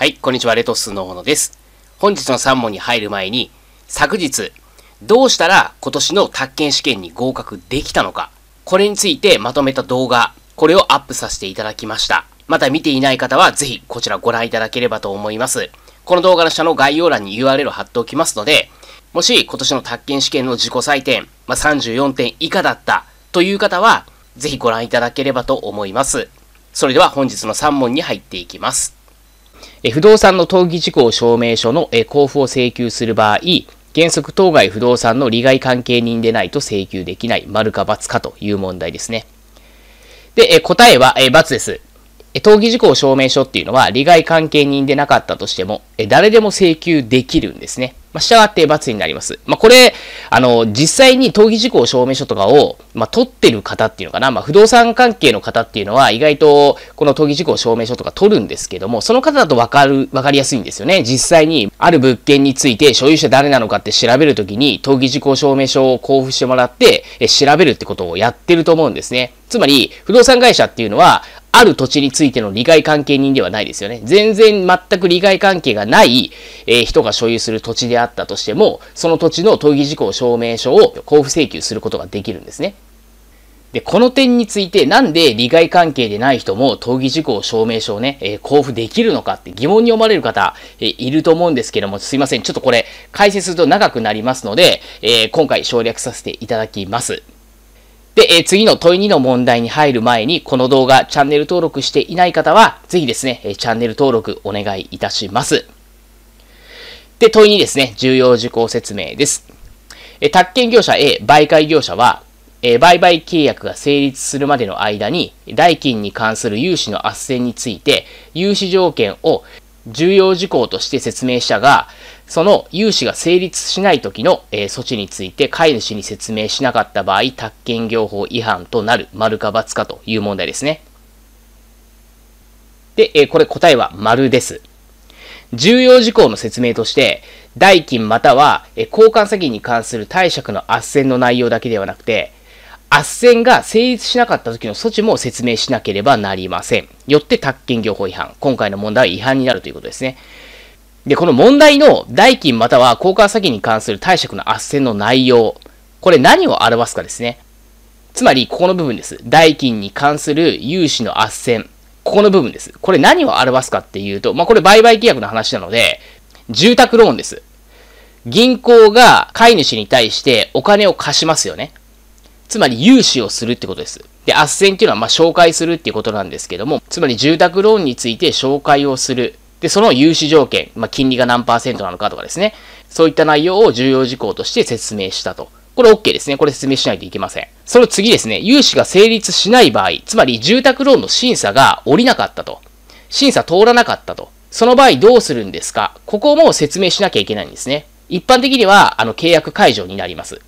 はい、こんにちは、レトスの小のです。本日の3問に入る前に、昨日、どうしたら今年の宅建試験に合格できたのか、これについてまとめた動画、これをアップさせていただきました。また見ていない方は、ぜひこちらご覧いただければと思います。この動画の下の概要欄に URL を貼っておきますので、もし今年の宅建試験の自己採点、まあ、34点以下だったという方は、ぜひご覧いただければと思います。それでは本日の3問に入っていきます。不動産の登記事項証明書の交付を請求する場合、原則当該不動産の利害関係人でないと請求できない、丸か×かという問題ですね。で、答えは×です。登記事項証明書っていうのは利害関係人でなかったとしても、誰でも請求できるんですね。まあ、しって罰になります。まあ、これ、あの、実際に登記事項証明書とかを、まあ、取ってる方っていうのかな、まあ、不動産関係の方っていうのは、意外と、この登記事項証明書とか取るんですけども、その方だとわかる、わかりやすいんですよね。実際に、ある物件について、所有者誰なのかって調べるときに、登記事項証明書を交付してもらって、え、調べるってことをやってると思うんですね。つまり、不動産会社っていうのは、ある土地についての利害関係人ではないですよね。全然全く利害関係がない、えー、人が所有する土地であったとしても、その土地の登議事項証明書を交付請求することができるんですね。で、この点について、なんで利害関係でない人も登議事項証明書をね、えー、交付できるのかって疑問に思われる方、えー、いると思うんですけども、すいません。ちょっとこれ、解説すると長くなりますので、え今回省略させていただきます。で、えー、次の問い2の問題に入る前に、この動画、チャンネル登録していない方は、ぜひですね、えチャンネル登録お願いいたします。で、問い2ですね、重要事項説明です。え宅建業者 A、媒介業者は、え売買契約が成立するまでの間に、代金に関する融資の斡旋について、融資条件を重要事項として説明したが、その融資が成立しない時の、えー、措置について飼い主に説明しなかった場合、宅建業法違反となる、丸か×かという問題ですね。で、えー、これ答えは丸です。重要事項の説明として、代金または、えー、交換先に関する貸借の斡旋の内容だけではなくて、斡旋が成立しなかった時の措置も説明しなければなりません。よって宅建業法違反。今回の問題は違反になるということですね。で、この問題の代金または交換詐欺に関する貸借の斡旋の内容。これ何を表すかですね。つまり、ここの部分です。代金に関する融資の斡旋。ここの部分です。これ何を表すかっていうと、まあ、これ売買契約の話なので、住宅ローンです。銀行が飼い主に対してお金を貸しますよね。つまり融資をするってことです。で、斡旋っていうのは、まあ、紹介するっていうことなんですけども、つまり住宅ローンについて紹介をする。で、その融資条件、まあ、金利が何パーセントなのかとかですね、そういった内容を重要事項として説明したと。これ OK ですね。これ説明しないといけません。その次ですね、融資が成立しない場合、つまり住宅ローンの審査が下りなかったと。審査通らなかったと。その場合どうするんですかここも説明しなきゃいけないんですね。一般的には、あの、契約解除になります。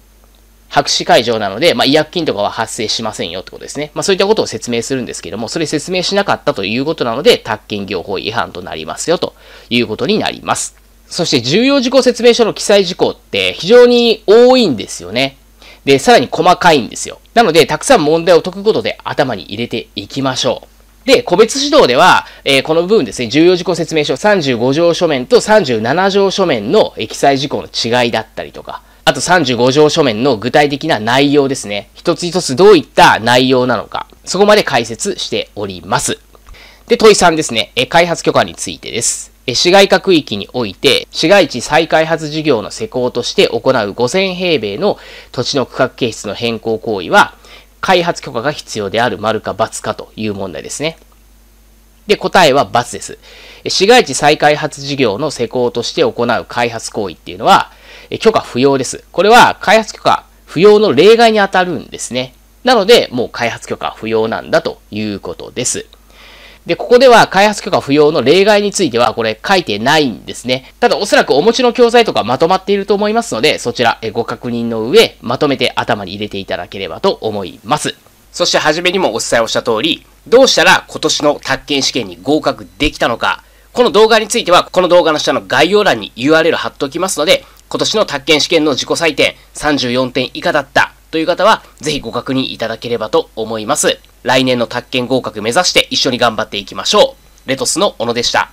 白紙会場なので、まあ、医薬品とかは発生しませんよってことですね。まあ、そういったことを説明するんですけども、それ説明しなかったということなので、宅建業法違反となりますよということになります。そして、重要事項説明書の記載事項って非常に多いんですよね。で、さらに細かいんですよ。なので、たくさん問題を解くことで頭に入れていきましょう。で、個別指導では、えー、この部分ですね、重要事項説明書35条書面と37条書面の記載事項の違いだったりとか、あと35条書面の具体的な内容ですね。一つ一つどういった内容なのか、そこまで解説しております。で、問い3ですね。え開発許可についてです。市街化区域において、市街地再開発事業の施行として行う5000平米の土地の区画形質の変更行為は、開発許可が必要である丸か×かという問題ですね。で、答えは×です。市街地再開発事業の施行として行う開発行為っていうのは、許可不要です。これは開発許可不要の例外に当たるんですね。なので、もう開発許可不要なんだということです。で、ここでは開発許可不要の例外についてはこれ書いてないんですね。ただおそらくお持ちの教材とかまとまっていると思いますので、そちらご確認の上、まとめて頭に入れていただければと思います。そして初めにもお伝えをした通り、どうしたら今年の宅建試験に合格できたのか、この動画については、この動画の下の概要欄に URL 貼っておきますので、今年の宅建試験の自己採点34点以下だったという方は、ぜひご確認いただければと思います。来年の宅建合格目指して一緒に頑張っていきましょう。レトスの小野でした。